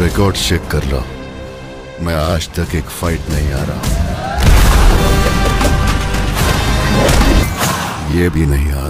record check कर लो मैं आज तक एक फाइट नहीं आ रहा ये भी नहीं आ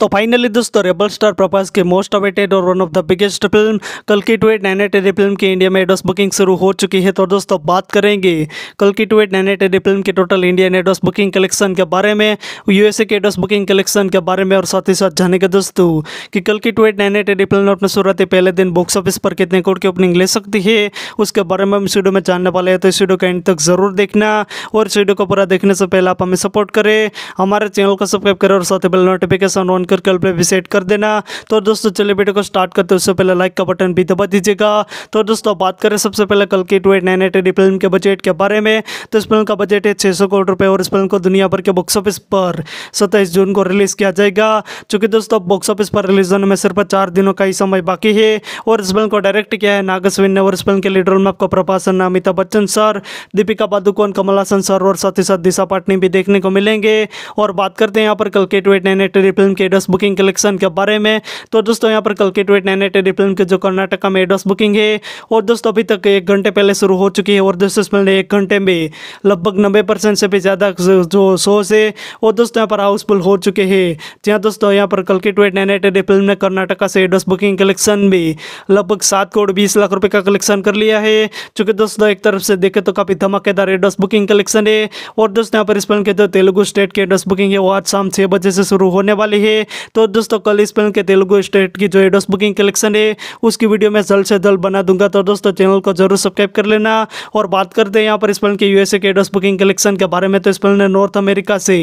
तो फाइनली दोस्तों रेबल स्टार प्रभास के मोस्ट अवेटेड और one of the biggest film कल की two eight nine eight AD film की इंडिया में एडोस बुकिंग शुरू हो चुकी है तो दोस्तों बात करेंगे कल की two eight nine eight AD film की total Indian advance booking collection के बारे में यूएसए के एडोस बुकिंग कलेक्शन के बारे में और साथ ही साथ जानेंगे दोस्तों कि कल की two eight nine eight AD film अपने शुरुआती पहले दिन बॉक्स ऑफिस पर कितने कोड की ओपनिंग ले सकती है उसके बारे में हम स्टूडियो में जानने वाले हैं तो इस वीडियो का एंड तक जरूर देखना और स्टूडियो वीडियो को पूरा देखने से पहले आप हमें सपोर्ट करें हमारे चैनल को सब्सक्राइब करें और साथ ही बिल नोटिफिकेशन ऑन कर कल पे भी सेट कर देना तो दोस्तों चलिए वीडियो को स्टार्ट करते हैं उससे पहले लाइक का बटन भी दबा दीजिएगा तो दोस्तों बात करें सबसे पहले कल की टू एट फिल्म के बजट के बारे में तो इस फिल्म का बजट है छः सौ करोड़ रुपये और इस फिल्म को दुनिया भर के बॉक्स ऑफिस पर सत्ताईस जून को रिलीज़ किया जाएगा चूँकि दोस्तों बॉक्स ऑफिस पर रिलीज होने में सिर्फ चार दिनों का ही समय बाकी है और इस फिल्म को डायरेक्ट किया है नागस्विन ने और इस फिल्म के लीड रोल में आपको प्रभास सन्ना अमिताभ बच्चन सर दीपिका पादुकोण कमल हासन सर और साथ ही साथ दिशा पाटनी भी देखने को मिलेंगे और बात करते हैं यहाँ पर कल के टू नाइन एट फिल्म के एडवांस बुकिंग कलेक्शन के बारे में तो दोस्तों यहाँ पर कल के ट्वेट नाइन एटेड फिल्म के जो कर्नाटका में एडवांस बुकिंग है और दोस्तों अभी तक एक घंटे पहले शुरू हो चुकी है और दोस्तों इसमें एक घंटे में लगभग नब्बे परसेंट से भी ज़्यादा जो शोज है और दोस्तों यहाँ पर हाउसफुल हो चुके हैं जहाँ दोस्तों यहाँ पर कल के ट्वेट नाइन एटेड फिल्म ने कर्नाटका से एडवांस बुकिंग कलेक्शन भी लगभग सात करोड़ बीस लाख रुपये का कलेक्शन कर लिया है चूँकि दोस्तों एक तरफ से देखे तो काफ़ी धमाकेदार एडवांस बुकिंग कलेक्शन है और दोस्तों यहाँ पर इस फिल्म के जो तेलुगु स्टेट की एडवांस बुकिंग है वो आज शाम छः बजे से शुरू होने वाली है तो दोस्तों कल इस फिल्म के तेलुगु स्टेट की जो एडोस बुकिंग कलेक्शन है उसकी वीडियो मैं जल्द से जल्द बना दूंगा तो दोस्तों चैनल को जरूर सब्सक्राइब कर लेना और बात करते हैं यहाँ पर इस फिल्म के यूएसए के एडोस बुकिंग कलेक्शन के बारे में तो इस फिल्म ने नॉर्थ अमेरिका से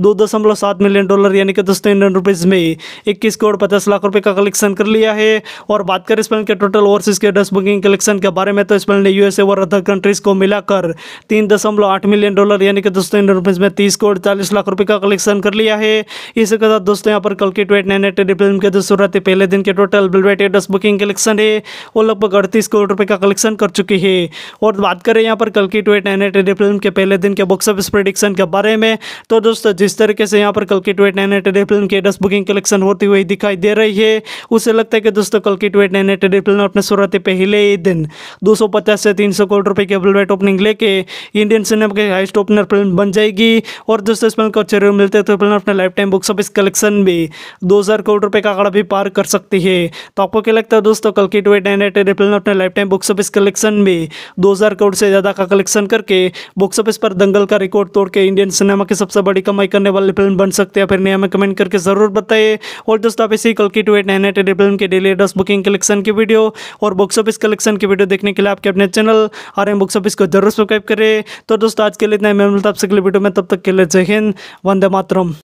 दो दशमलव सात मिलियन डॉलर यानी कि दोस्तों इंडियन रुपीज़ में इक्कीस करोड़ पचास लाख रुपये का कलेक्शन कर लिया है और बात करें इस फिल्म के टोटल ओवरसीज के एडोस बुकिंग कलेक्शन के बारे में तो इस फिल्म ने यूएसए और अदर कंट्रीज़ को मिलाकर तीन दशमलव आठ मिलियन डॉलर यानी कि दोस्तों इंडियन रुपीज़ में तीस करोड़ चालीस लाख रुपये का कलेक्शन कर लिया है इसके साथ दोस्तों यहाँ पर कल की ट्वेट नाइन एट फिल्म के दूसरा पहले दिन के total worldwide booking collection है वो लगभग अड़तीस करोड़ रुपये का कलेक्शन कर चुकी है और बात करें यहाँ पर कल की ट्वेट नाइन एट फिल्म के पहले दिन के बॉक्स ऑफिस प्रडिक्शन के बारे में तो दोस्तों जिस तरीके से यहाँ पर कल की ट्वेट नाइन एट फिल्म की दस बुकिंग कलेक्शन होती हुई दिखाई दे रही है उसे लगता है कि दोस्तों कल की ट्वेट नाइन एट फिल्म अपने सूरत पहले ही दिन दो से तीन करोड़ रुपये के बिल वेट ओपनिंग लेके इंडियन सिनेमा के हाइस्ट ओपनर फिल्म बन जाएगी और दोस्तों इस फिल्म को अच्छे मिलते तो फिल्म अपने lifetime box office collection भी दो हज़ार करोड़ रुपए का आंकड़ा भी पार कर सकती है तो आपको क्या लगता है दोस्तों कल की ट्वेंटी नाइन एटेड एप्रिल ने अपने lifetime box office collection में दो हज़ार करोड़ से ज़्यादा का कलेक्शन करके बुक्स ऑफिस पर दंगल का रिकॉर्ड तोड़ के इंडियन सिनेमा की सबसे बड़ी कमाई करने वाली फिल्म बन सकते हैं फिर नया में कमेंट करके ज़रूर बताइए और दोस्तों आप इसी कल की ट्वेंटी नाइन एटेड फिल्म के डेली एड्रेस बुकिंग कलेक्शन की वीडियो और बुक्स ऑफिस कलेक्शन की वीडियो देखने के लिए आपके अपने channel R M box office को जरूर सब्सक्राइब करें तो दोस्तों आज के लिए इतना मैं मिलता आपसे अगले वीडियो में तब तक के लिए जय हिंद वंदे मातरम